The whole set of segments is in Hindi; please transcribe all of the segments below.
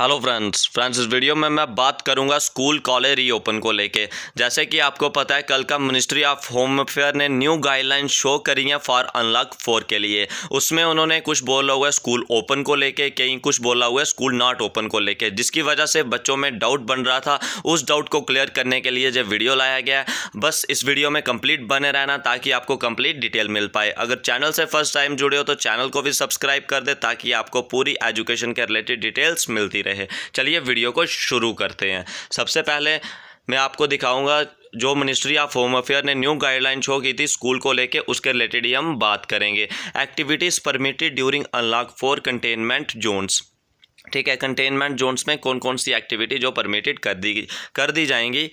हेलो फ्रेंड्स फ्रेंड्स इस वीडियो में मैं बात करूंगा स्कूल कॉलेज रीओपन को लेके जैसे कि आपको पता है कल का मिनिस्ट्री ऑफ होम अफेयर ने न्यू गाइडलाइन शो करी है फॉर अनलॉक फोर के लिए उसमें उन्होंने कुछ बोला हुआ है स्कूल ओपन को लेके कहीं कुछ बोला हुआ है स्कूल नॉट ओपन को लेके जिसकी वजह से बच्चों में डाउट बन रहा था उस डाउट को क्लियर करने के लिए जो वीडियो लाया गया बस इस वीडियो में कम्प्लीट बने रहना ताकि आपको कम्प्लीट डिटेल मिल पाए अगर चैनल से फर्स्ट टाइम जुड़े हो तो चैनल को भी सब्सक्राइब कर दे ताकि आपको पूरी एजुकेशन के रिलेटेड डिटेल्स मिलती रहे रहे चलिए वीडियो को शुरू करते हैं सबसे पहले मैं आपको दिखाऊंगा जो मिनिस्ट्री ऑफ होम अफेयर ने न्यू गाइडलाइन शो की थी स्कूल को लेके उसके रिलेटेड ही हम बात करेंगे activities permitted during unlock for containment zones ठीक है कंटेनमेंट जोन्स में कौन कौन सी एक्टिविटी जो परमिटेड कर दी कर दी जाएंगी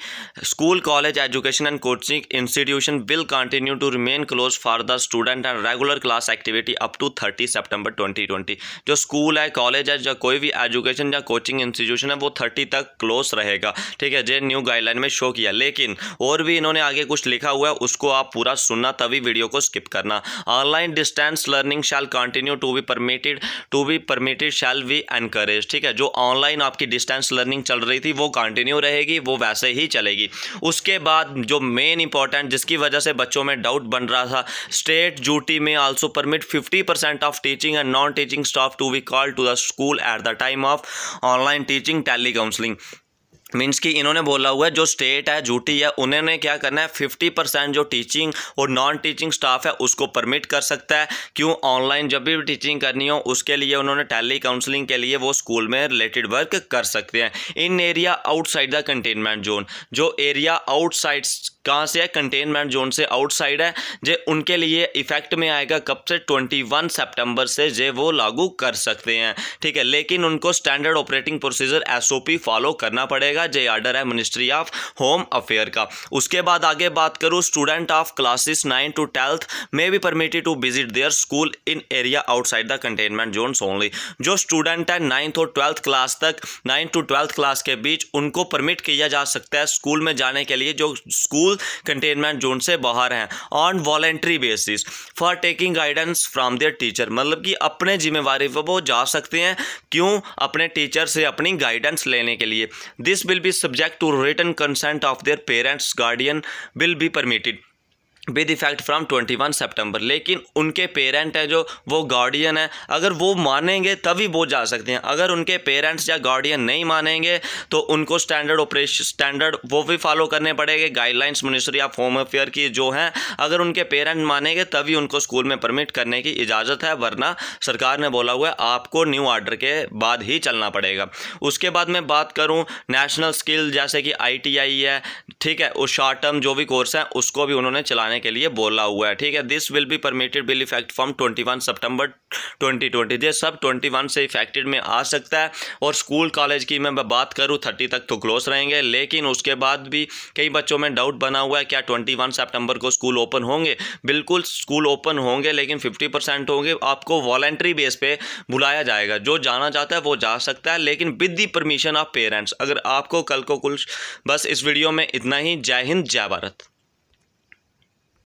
school college education and coaching institution will continue to remain close for the student and regular class activity up to thirty September 2020 जो स्कूल है कॉलेज है या कोई भी एजुकेशन या कोचिंग इंस्टीट्यूशन है वो थर्टी तक क्लोज रहेगा ठीक है जे न्यू गाइडलाइन में शो किया लेकिन और भी इन्होंने आगे कुछ लिखा हुआ है उसको आप पूरा सुनना तभी वीडियो को स्किप करना online distance learning shall continue to be permitted to be permitted shall be encouraged ठीक है जो ऑनलाइन आपकी डिस्टेंस लर्निंग चल रही थी वो कंटिन्यू रहेगी वो वैसे ही चलेगी उसके बाद जो मेन इंपॉर्टेंट जिसकी वजह से बच्चों में डाउट बन रहा था स्टेट ड्यूटी में also permit 50 percent of teaching and non teaching staff to be call to the school at the time of online teaching tele counselling means कि इन्होंने बोला हुआ है जो स्टेट है झूठी है उन्होंने क्या करना है फिफ्टी परसेंट जो टीचिंग और नॉन टीचिंग स्टाफ है उसको परमिट कर सकता है क्यों ऑनलाइन जब भी टीचिंग करनी हो उसके लिए उन्होंने टेली काउंसलिंग के लिए वो स्कूल में रिलेटेड वर्क कर सकते हैं in area outside the containment zone जो एरिया आउटसाइड कहाँ से है कंटेनमेंट जोन से आउटसाइड है जे उनके लिए इफेक्ट में आएगा कब से 21 सितंबर से जे वो लागू कर सकते हैं ठीक है लेकिन उनको standard operating procedure SOP follow करना पड़ेगा का जे आर्डर है मिनिस्ट्री ऑफ होम अफेयर का उसके बाद आगे बात करूँ student of classes nine to twelfth may be permitted to visit their school in area outside the containment zone only जो स्टूडेंट है नाइन्थ और ट्वेल्थ क्लास तक नाइन्थ टू ट्वेल्थ क्लास के बीच उनको परमिट किया जा सकता है स्कूल में जाने के लिए जो स्कूल कंटेनमेंट जोन से बाहर हैं on voluntary basis for taking guidance from their teacher मतलब कि अपने जिम्मेवारी पर वो जा सकते हैं क्यों अपने टीचर से अपनी गाइडेंस लेने के लिए this will be subject to written consent of their parents guardian will be permitted with effect from 21 सितंबर लेकिन उनके पेरेंट हैं जो वो गार्डियन है अगर वो मानेंगे तभी वो जा सकते हैं अगर उनके पेरेंट्स या गार्डियन नहीं मानेंगे तो उनको स्टैंडर्ड ऑपरेशन स्टैंडर्ड वो भी फॉलो करने पड़ेंगे guidelines ministry of home affair की जो हैं अगर उनके पेरेंट मानेंगे तभी उनको स्कूल में परमिट करने की इजाज़त है वरना सरकार ने बोला हुआ है आपको न्यू ऑर्डर के बाद ही चलना पड़ेगा उसके बाद मैं बात करूँ नेशनल स्किल जैसे कि आई है ठीक है उस शॉर्ट टर्म जो भी कोर्स है उसको भी उन्होंने चलाने के लिए बोला हुआ है ठीक है दिस विल बी परमिटेड बिल इफेक्ट फ्रॉम ट्वेंटी वन सितंबर ट्वेंटी ट्वेंटी ये सब ट्वेंटी वन से इफेक्टेड में आ सकता है और स्कूल कॉलेज की मैं बात करूँ थर्टी तक तो क्लोज रहेंगे लेकिन उसके बाद भी कई बच्चों में डाउट बना हुआ है क्या ट्वेंटी वन सेप्टेम्बर को स्कूल ओपन होंगे बिल्कुल स्कूल ओपन होंगे लेकिन फिफ्टी परसेंट होंगे आपको वॉलेंट्री बेस पे बुलाया जाएगा जो जाना चाहता है वो जा सकता है लेकिन with the permission of parents अगर आपको कल को कुल बस इस वीडियो में इतना ना ही जय हिंद जय भारत